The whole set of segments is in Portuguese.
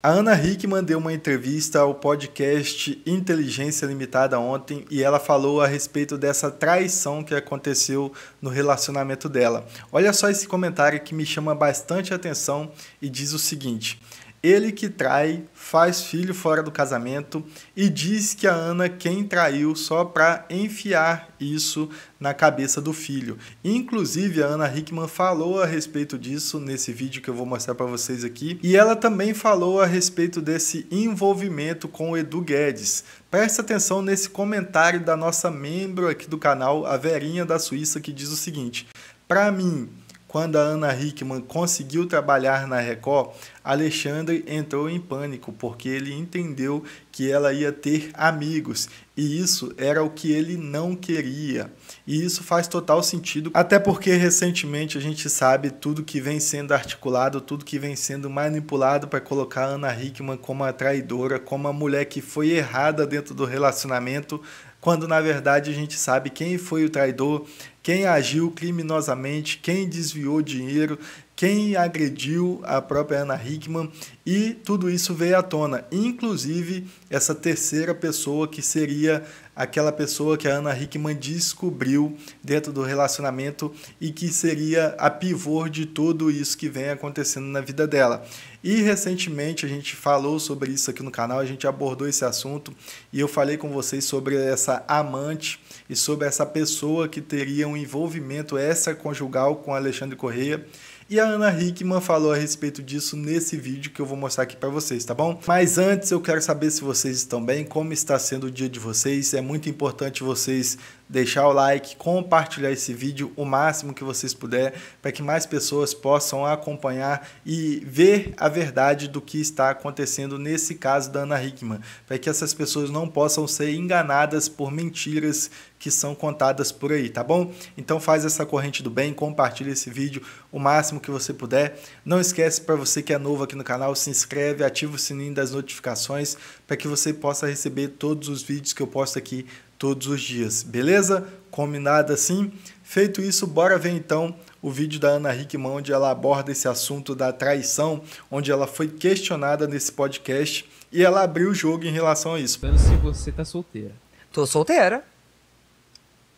A Ana Hickman deu uma entrevista ao podcast Inteligência Limitada ontem e ela falou a respeito dessa traição que aconteceu no relacionamento dela. Olha só esse comentário que me chama bastante atenção e diz o seguinte: ele que trai, faz filho fora do casamento e diz que a Ana quem traiu só para enfiar isso na cabeça do filho. Inclusive a Ana Hickman falou a respeito disso nesse vídeo que eu vou mostrar para vocês aqui, e ela também falou a respeito desse envolvimento com o Edu Guedes. Presta atenção nesse comentário da nossa membro aqui do canal, a Verinha da Suíça, que diz o seguinte: "Para mim, quando a Ana Hickman conseguiu trabalhar na Record, Alexandre entrou em pânico porque ele entendeu que ela ia ter amigos e isso era o que ele não queria. E isso faz total sentido, até porque recentemente a gente sabe tudo que vem sendo articulado, tudo que vem sendo manipulado para colocar a Ana Hickman como a traidora, como a mulher que foi errada dentro do relacionamento, quando na verdade a gente sabe quem foi o traidor, quem agiu criminosamente, quem desviou dinheiro, quem agrediu a própria Ana Hickman e tudo isso veio à tona, inclusive essa terceira pessoa que seria aquela pessoa que a Ana Hickman descobriu dentro do relacionamento e que seria a pivô de tudo isso que vem acontecendo na vida dela. E recentemente a gente falou sobre isso aqui no canal, a gente abordou esse assunto e eu falei com vocês sobre essa amante e sobre essa pessoa que teria um envolvimento extraconjugal com Alexandre Correia e a Ana Hickman falou a respeito disso nesse vídeo que eu vou mostrar aqui para vocês, tá bom? Mas antes eu quero saber se vocês estão bem, como está sendo o dia de vocês. É muito importante vocês deixar o like, compartilhar esse vídeo o máximo que vocês puder, para que mais pessoas possam acompanhar e ver a verdade do que está acontecendo nesse caso da Ana Hickman, para que essas pessoas não possam ser enganadas por mentiras que são contadas por aí, tá bom? Então faz essa corrente do bem, compartilha esse vídeo o máximo que você puder. Não esquece para você que é novo aqui no canal, se inscreve, ativa o sininho das notificações para que você possa receber todos os vídeos que eu posto aqui todos os dias, beleza? Combinado assim? Feito isso, bora ver então o vídeo da Ana Hickman, onde ela aborda esse assunto da traição, onde ela foi questionada nesse podcast e ela abriu o jogo em relação a isso. Se você tá solteira. Tô solteira.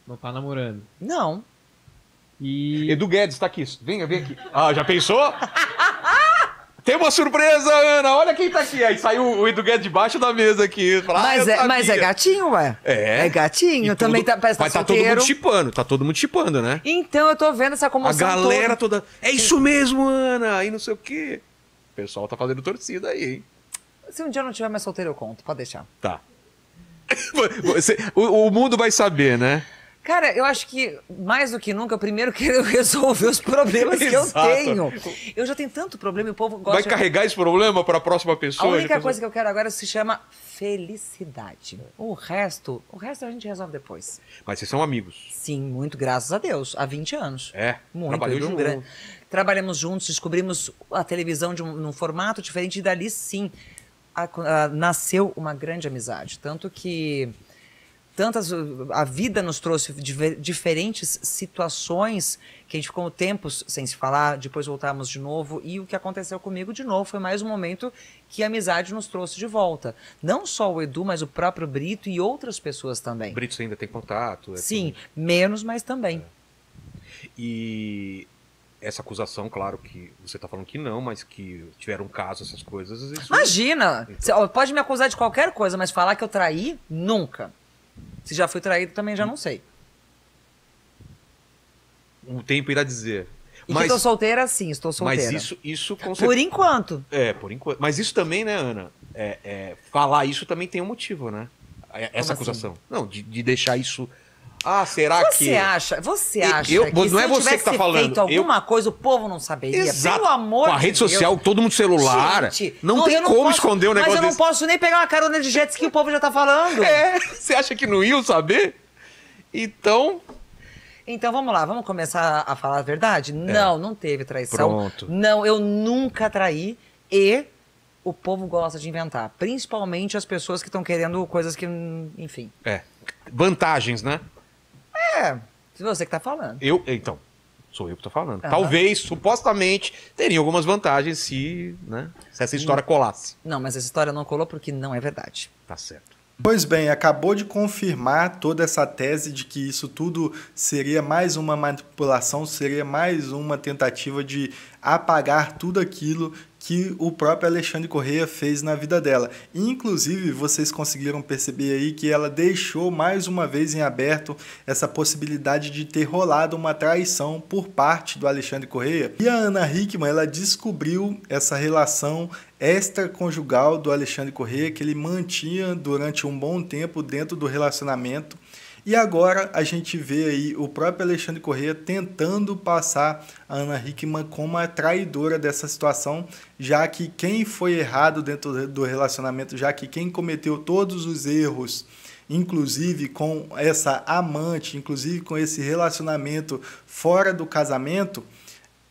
Não tá namorando? Não. E. Edu Guedes tá aqui. Venha, vem aqui. Ah, já pensou? Tem uma surpresa, Ana! Olha quem tá aqui! Aí saiu o Edu Guedes debaixo da mesa aqui. Fala, ah, mas, é, mas é gatinho, ué? É. É gatinho. também tá, parece tá Mas tá, tá todo mundo chipando, tá todo mundo chipando, né? Então, eu tô vendo essa comoção A galera toda... toda... É isso mesmo, Ana! E não sei o quê. O pessoal tá fazendo torcida aí, hein? Se um dia eu não tiver mais solteiro, eu conto. Pode deixar. Tá. Você, o, o mundo vai saber, né? Cara, eu acho que mais do que nunca, primeiro quero resolver os problemas que eu tenho. Eu já tenho tanto problema e o povo gosta. Vai carregar de... esse problema para a próxima pessoa? A única coisa que eu quero agora se chama felicidade. O resto, o resto a gente resolve depois. Mas vocês são amigos? Sim, muito graças a Deus, há 20 anos. É. Muito, trabalhou junto. Grande... Trabalhamos juntos, descobrimos a televisão de um, num formato diferente e dali sim a, a, nasceu uma grande amizade, tanto que tantas. A vida nos trouxe diferentes situações que a gente ficou tempos sem se falar, depois voltamos de novo. E o que aconteceu comigo de novo foi mais um momento que a amizade nos trouxe de volta. Não só o Edu, mas o próprio Brito e outras pessoas também. O Brito ainda tem contato? É Sim, menos, mas também. É. E essa acusação, claro que você está falando que não, mas que tiveram casos, essas coisas. Isso... Imagina! Então... pode me acusar de qualquer coisa, mas falar que eu traí, nunca. Se já foi traído, também já não sei. O tempo irá dizer. E mas, que estou solteira, sim, estou solteira. Mas isso, isso com certeza... Por enquanto. É, por enquanto. Mas isso também, né, Ana? É, é, falar isso também tem um motivo, né? É, essa Como assim? acusação. Assim? Não, de, de deixar isso ah, será você que. Você acha? Você acha? Eu, que não é você que tá falando. feito alguma eu... coisa, o povo não saberia. Exato. Pelo amor Com a rede Deus. social, todo mundo celular. Gente, não, não tem como posso, esconder um negócio Mas eu desse. não posso nem pegar uma carona de jet que o povo já tá falando. É, você acha que não ia saber? Então. Então vamos lá, vamos começar a falar a verdade? É. Não, não teve traição. Pronto. Não, eu nunca traí e o povo gosta de inventar. Principalmente as pessoas que estão querendo coisas que. Enfim. É. Vantagens, né? É, se você que tá falando. Eu, então, sou eu que tô falando. Talvez, supostamente, teria algumas vantagens se, né, se essa história hum. colasse. Não, mas essa história não colou porque não é verdade. Tá certo. Pois bem, acabou de confirmar toda essa tese de que isso tudo seria mais uma manipulação, seria mais uma tentativa de apagar tudo aquilo que o próprio Alexandre Correia fez na vida dela. Inclusive, vocês conseguiram perceber aí que ela deixou mais uma vez em aberto essa possibilidade de ter rolado uma traição por parte do Alexandre Correia. E a Ana Hickman, ela descobriu essa relação extraconjugal do Alexandre Correia que ele mantinha durante um bom tempo dentro do relacionamento e agora a gente vê aí o próprio Alexandre Corrêa tentando passar a Ana Hickman como a traidora dessa situação, já que quem foi errado dentro do relacionamento, já que quem cometeu todos os erros inclusive com essa amante, inclusive com esse relacionamento fora do casamento,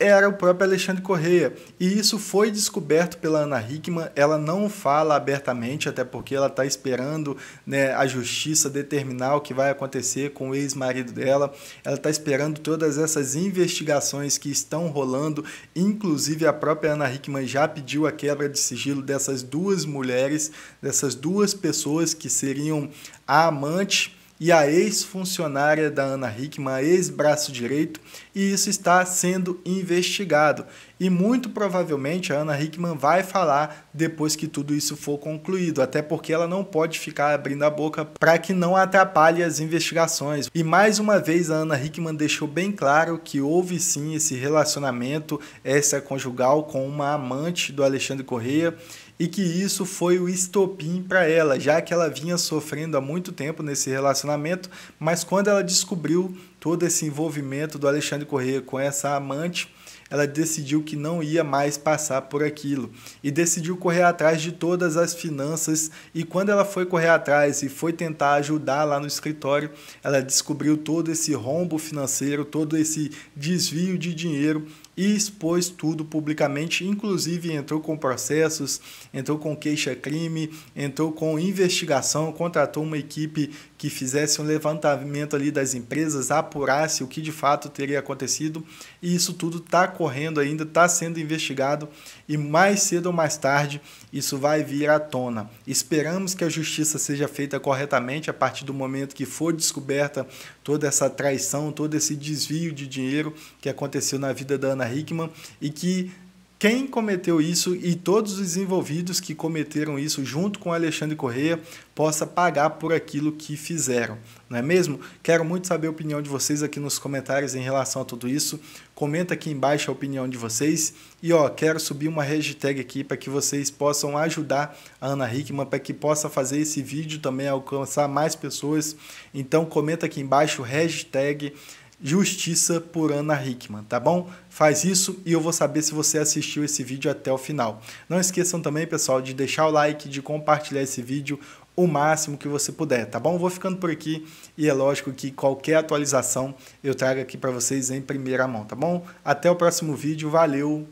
era o próprio Alexandre Correia. E isso foi descoberto pela Ana Hickman. Ela não fala abertamente, até porque ela está esperando né, a justiça determinar o que vai acontecer com o ex-marido dela. Ela está esperando todas essas investigações que estão rolando. Inclusive, a própria Ana Hickman já pediu a quebra de sigilo dessas duas mulheres, dessas duas pessoas que seriam a amante e a ex-funcionária da Ana Hickman, ex-braço direito, e isso está sendo investigado. E muito provavelmente a Ana Hickman vai falar depois que tudo isso for concluído, até porque ela não pode ficar abrindo a boca para que não atrapalhe as investigações. E mais uma vez a Ana Hickman deixou bem claro que houve sim esse relacionamento, essa conjugal com uma amante do Alexandre Correia e que isso foi o estopim para ela, já que ela vinha sofrendo há muito tempo nesse relacionamento, mas quando ela descobriu todo esse envolvimento do Alexandre Corrêa com essa amante, ela decidiu que não ia mais passar por aquilo e decidiu correr atrás de todas as finanças. E quando ela foi correr atrás e foi tentar ajudar lá no escritório, ela descobriu todo esse rombo financeiro, todo esse desvio de dinheiro e expôs tudo publicamente, inclusive entrou com processos, entrou com queixa-crime, entrou com investigação, contratou uma equipe que fizesse um levantamento ali das empresas, apurasse o que de fato teria acontecido, e isso tudo está correndo ainda, está sendo investigado, e mais cedo ou mais tarde isso vai vir à tona. Esperamos que a justiça seja feita corretamente a partir do momento que for descoberta toda essa traição, todo esse desvio de dinheiro que aconteceu na vida da Ana Hickman e que quem cometeu isso e todos os envolvidos que cometeram isso junto com Alexandre Correia possa pagar por aquilo que fizeram, não é mesmo? Quero muito saber a opinião de vocês aqui nos comentários em relação a tudo isso. Comenta aqui embaixo a opinião de vocês e ó, quero subir uma hashtag aqui para que vocês possam ajudar a Ana Hickman para que possa fazer esse vídeo também alcançar mais pessoas. Então comenta aqui embaixo hashtag Justiça por Ana Hickman, tá bom? Faz isso e eu vou saber se você assistiu esse vídeo até o final. Não esqueçam também, pessoal, de deixar o like, de compartilhar esse vídeo o máximo que você puder, tá bom? Vou ficando por aqui e é lógico que qualquer atualização eu trago aqui para vocês em primeira mão, tá bom? Até o próximo vídeo, valeu!